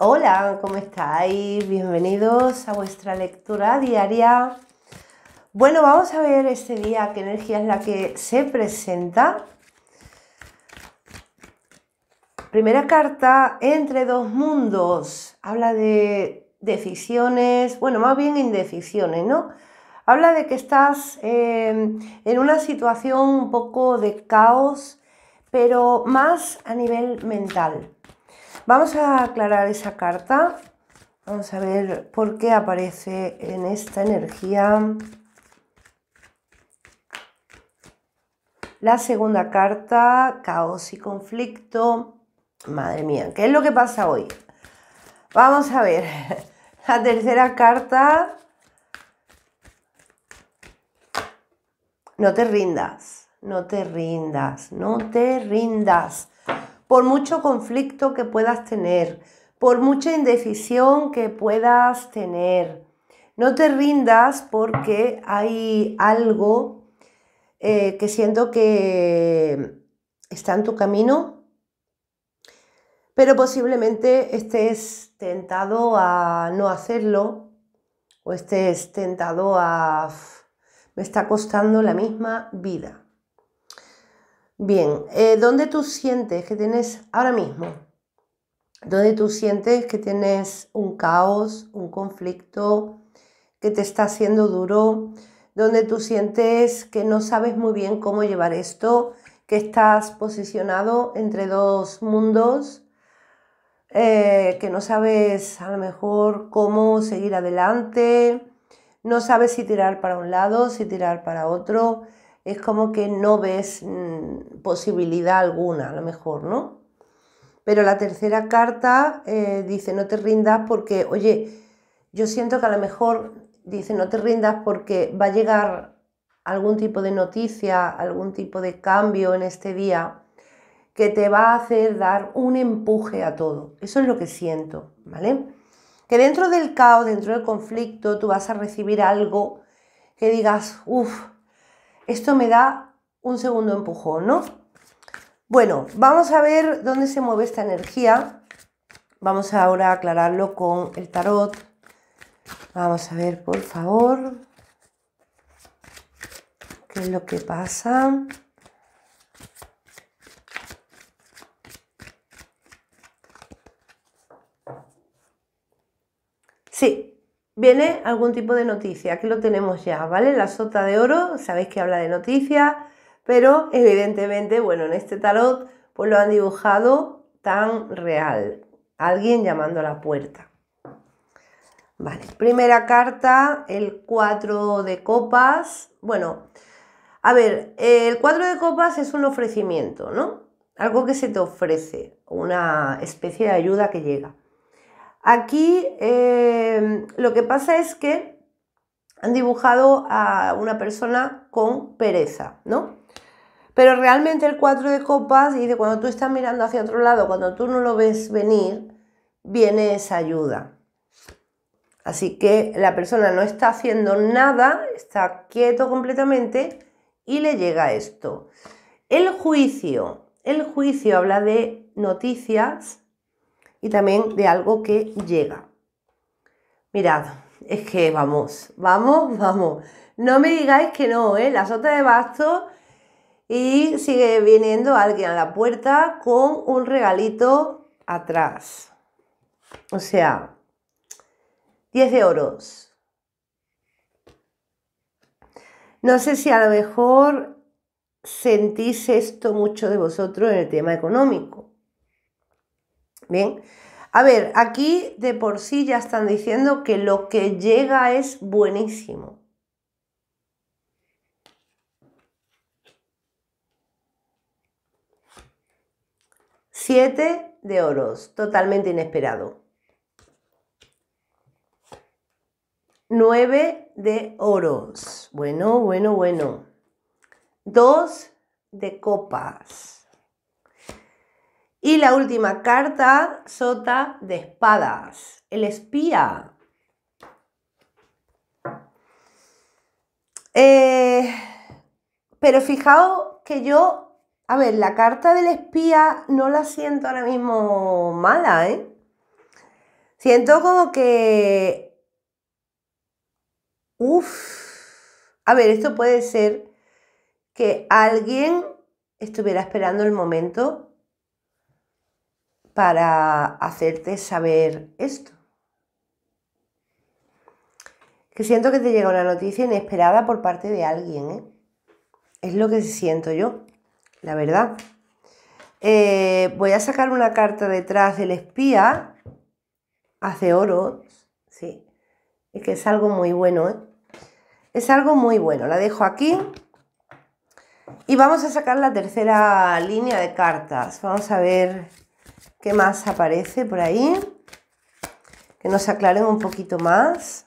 Hola, ¿cómo estáis? Bienvenidos a vuestra lectura diaria. Bueno, vamos a ver este día qué energía es la que se presenta. Primera carta, entre dos mundos. Habla de decisiones, bueno, más bien indecisiones, ¿no? Habla de que estás em, en una situación un poco de caos, pero más a nivel mental. Vamos a aclarar esa carta. Vamos a ver por qué aparece en esta energía. La segunda carta, caos y conflicto. Madre mía, ¿qué es lo que pasa hoy? Vamos a ver. La tercera carta, no te rindas, no te rindas, no te rindas por mucho conflicto que puedas tener, por mucha indecisión que puedas tener. No te rindas porque hay algo eh, que siento que está en tu camino, pero posiblemente estés tentado a no hacerlo o estés tentado a... Me está costando la misma vida. Bien, eh, ¿dónde tú sientes que tienes ahora mismo? ¿Dónde tú sientes que tienes un caos, un conflicto que te está haciendo duro? ¿Dónde tú sientes que no sabes muy bien cómo llevar esto? ¿Que estás posicionado entre dos mundos? Eh, que no sabes a lo mejor cómo seguir adelante, no sabes si tirar para un lado, si tirar para otro, es como que no ves mm, posibilidad alguna, a lo mejor, ¿no? Pero la tercera carta eh, dice, no te rindas porque, oye, yo siento que a lo mejor, dice, no te rindas porque va a llegar algún tipo de noticia, algún tipo de cambio en este día que te va a hacer dar un empuje a todo. Eso es lo que siento, ¿vale? Que dentro del caos, dentro del conflicto, tú vas a recibir algo que digas, uff, esto me da un segundo empujón, ¿no? Bueno, vamos a ver dónde se mueve esta energía. Vamos ahora a aclararlo con el tarot. Vamos a ver, por favor, qué es lo que pasa. Sí, viene algún tipo de noticia. Aquí lo tenemos ya, ¿vale? La sota de oro, sabéis que habla de noticias, pero evidentemente, bueno, en este tarot pues lo han dibujado tan real. Alguien llamando a la puerta. Vale, primera carta, el 4 de copas. Bueno, a ver, el 4 de copas es un ofrecimiento, ¿no? Algo que se te ofrece, una especie de ayuda que llega. Aquí eh, lo que pasa es que han dibujado a una persona con pereza, ¿no? Pero realmente el 4 de copas dice, cuando tú estás mirando hacia otro lado, cuando tú no lo ves venir, viene esa ayuda. Así que la persona no está haciendo nada, está quieto completamente y le llega esto. El juicio. El juicio habla de noticias y también de algo que llega. Mirad, es que vamos, vamos, vamos. No me digáis que no, ¿eh? La sota de basto. y sigue viniendo alguien a la puerta con un regalito atrás. O sea, 10 de oros. No sé si a lo mejor sentís esto mucho de vosotros en el tema económico. Bien, a ver, aquí de por sí ya están diciendo que lo que llega es buenísimo. Siete de oros, totalmente inesperado. Nueve de oros, bueno, bueno, bueno. Dos de copas. Y la última carta, Sota de Espadas, el espía. Eh, pero fijaos que yo, a ver, la carta del espía no la siento ahora mismo mala, ¿eh? Siento como que... Uf. A ver, esto puede ser que alguien estuviera esperando el momento para hacerte saber esto. Que siento que te llega una noticia inesperada por parte de alguien. ¿eh? Es lo que siento yo, la verdad. Eh, voy a sacar una carta detrás del espía. Hace oro, sí. Es que es algo muy bueno, ¿eh? Es algo muy bueno. La dejo aquí. Y vamos a sacar la tercera línea de cartas. Vamos a ver ¿Qué más aparece por ahí? Que nos aclaren un poquito más.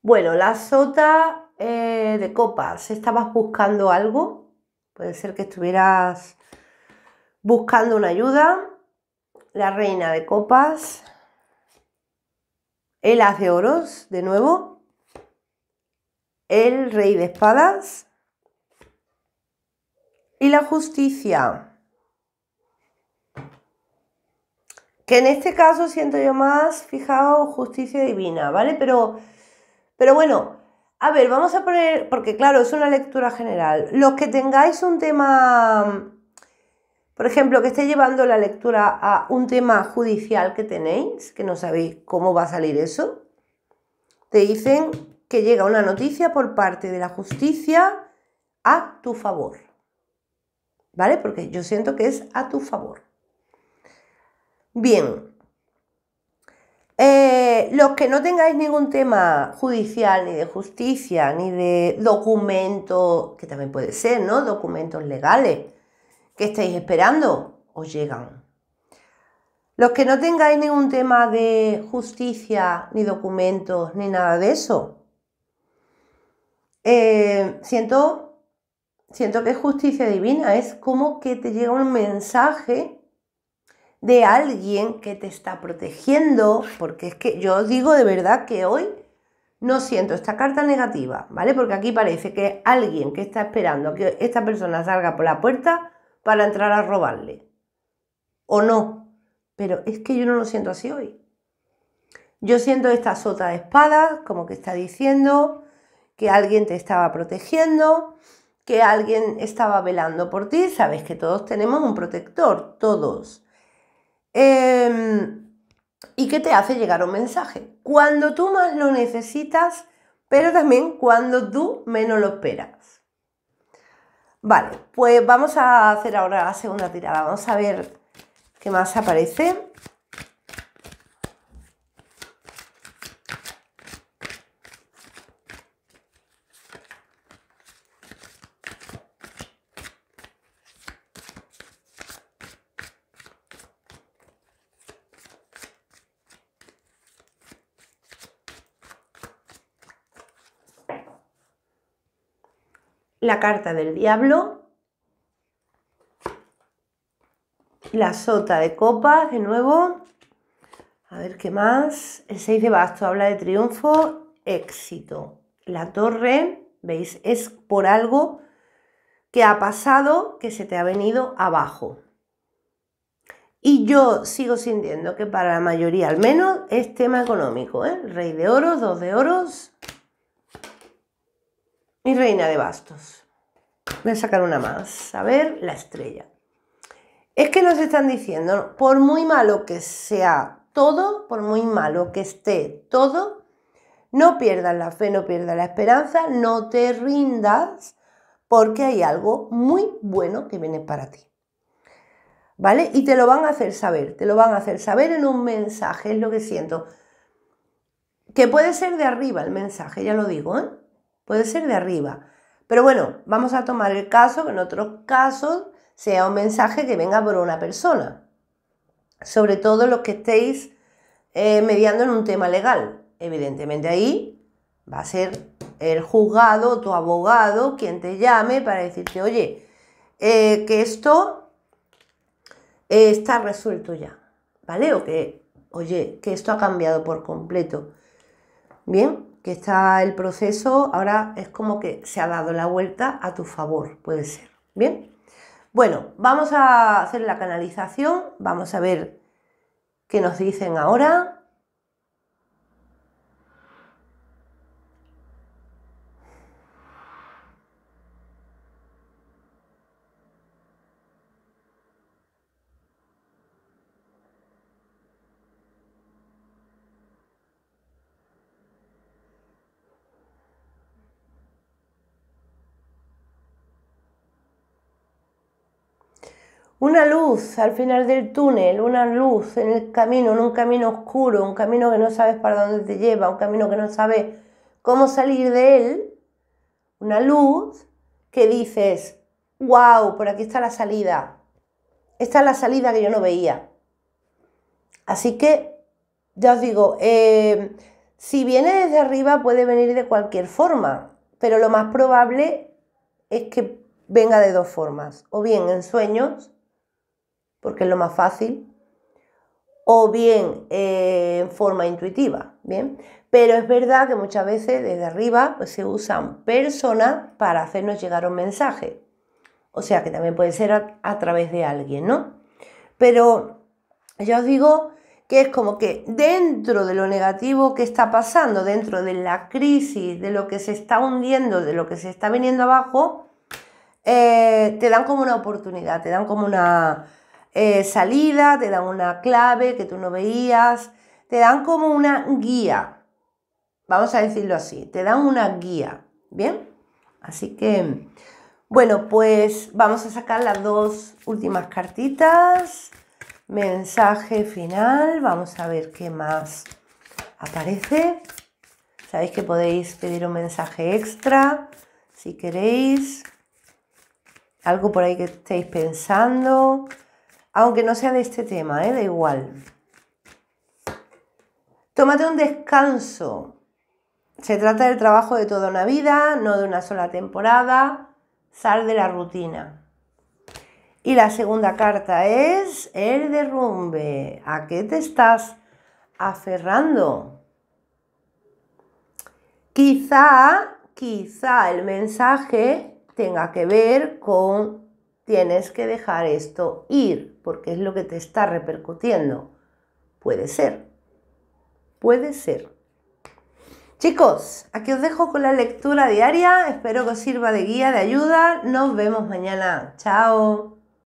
Bueno, la sota eh, de copas. ¿Estabas buscando algo? Puede ser que estuvieras buscando una ayuda la reina de copas, el haz de oros, de nuevo, el rey de espadas y la justicia. Que en este caso siento yo más, fijado justicia divina, ¿vale? Pero, pero bueno, a ver, vamos a poner, porque claro, es una lectura general. Los que tengáis un tema por ejemplo, que esté llevando la lectura a un tema judicial que tenéis, que no sabéis cómo va a salir eso. Te dicen que llega una noticia por parte de la justicia a tu favor. ¿Vale? Porque yo siento que es a tu favor. Bien. Eh, los que no tengáis ningún tema judicial, ni de justicia, ni de documento, que también puede ser, ¿no? Documentos legales ...que estáis esperando? Os llegan. Los que no tengáis ningún tema de justicia, ni documentos, ni nada de eso, eh, siento, siento que es justicia divina, es como que te llega un mensaje de alguien que te está protegiendo, porque es que yo digo de verdad que hoy no siento esta carta negativa, ¿vale? Porque aquí parece que alguien que está esperando que esta persona salga por la puerta para entrar a robarle. O no. Pero es que yo no lo siento así hoy. Yo siento esta sota de espada, como que está diciendo que alguien te estaba protegiendo, que alguien estaba velando por ti. Sabes que todos tenemos un protector, todos. Em, y que te hace llegar un mensaje. Cuando tú más lo necesitas, pero también cuando tú menos lo esperas. Vale, pues vamos a hacer ahora la segunda tirada. Vamos a ver qué más aparece. la carta del diablo, la sota de copas de nuevo, a ver qué más, el 6 de basto habla de triunfo, éxito, la torre, veis, es por algo que ha pasado, que se te ha venido abajo. Y yo sigo sintiendo que para la mayoría al menos es tema económico, ¿eh? Rey de oros, dos de oros, mi reina de bastos. Voy a sacar una más. A ver, la estrella. Es que nos están diciendo, por muy malo que sea todo, por muy malo que esté todo, no pierdas la fe, no pierdas la esperanza, no te rindas, porque hay algo muy bueno que viene para ti. ¿Vale? Y te lo van a hacer saber, te lo van a hacer saber en un mensaje, es lo que siento. Que puede ser de arriba el mensaje, ya lo digo, ¿eh? puede ser de arriba. Pero bueno, vamos a tomar el caso que en otros casos sea un mensaje que venga por una persona. Sobre todo los que estéis eh, mediando en un tema legal. Evidentemente ahí va a ser el juzgado, tu abogado, quien te llame para decirte, oye, eh, que esto eh, está resuelto ya, ¿vale? O que, oye, que esto ha cambiado por completo. Bien, que está el proceso, ahora es como que se ha dado la vuelta a tu favor, puede ser. Bien, bueno, vamos a hacer la canalización, vamos a ver qué nos dicen ahora. una luz al final del túnel, una luz en el camino, en un camino oscuro, un camino que no sabes para dónde te lleva, un camino que no sabes cómo salir de él, una luz que dices, wow, por aquí está la salida, esta es la salida que yo no veía. Así que, ya os digo, eh, si viene desde arriba puede venir de cualquier forma, pero lo más probable es que venga de dos formas, o bien en sueños, porque es lo más fácil, o bien eh, en forma intuitiva, ¿bien? Pero es verdad que muchas veces desde arriba pues, se usan personas para hacernos llegar un mensaje. O sea que también puede ser a, través de alguien, ¿no? Pero yo os digo que es como que dentro de lo negativo que está pasando, dentro de la crisis, de lo que se está hundiendo, de lo que se está viniendo abajo, eh, te dan como una oportunidad, te dan como una eh, salida, te dan una clave que tú no veías, te dan como una guía, vamos a decirlo así, te dan una guía, ¿bien? Así que, bueno, pues vamos a sacar las dos últimas cartitas, mensaje final, vamos a ver qué más aparece. Sabéis que podéis pedir un mensaje extra si queréis. Algo por ahí que estéis pensando aunque no sea de este tema, ¿eh? da igual. Tómate un descanso. Se trata del trabajo de toda una vida, no de una sola temporada. Sal de la rutina. Y la segunda carta es el derrumbe. ¿A qué te estás aferrando? Quizá, quizá el mensaje tenga que ver con tienes que dejar esto ir porque es lo que te está repercutiendo. Puede ser. Puede ser. Chicos, aquí os dejo con la lectura diaria. Espero que os sirva de guía, de ayuda. Nos vemos mañana. Chao.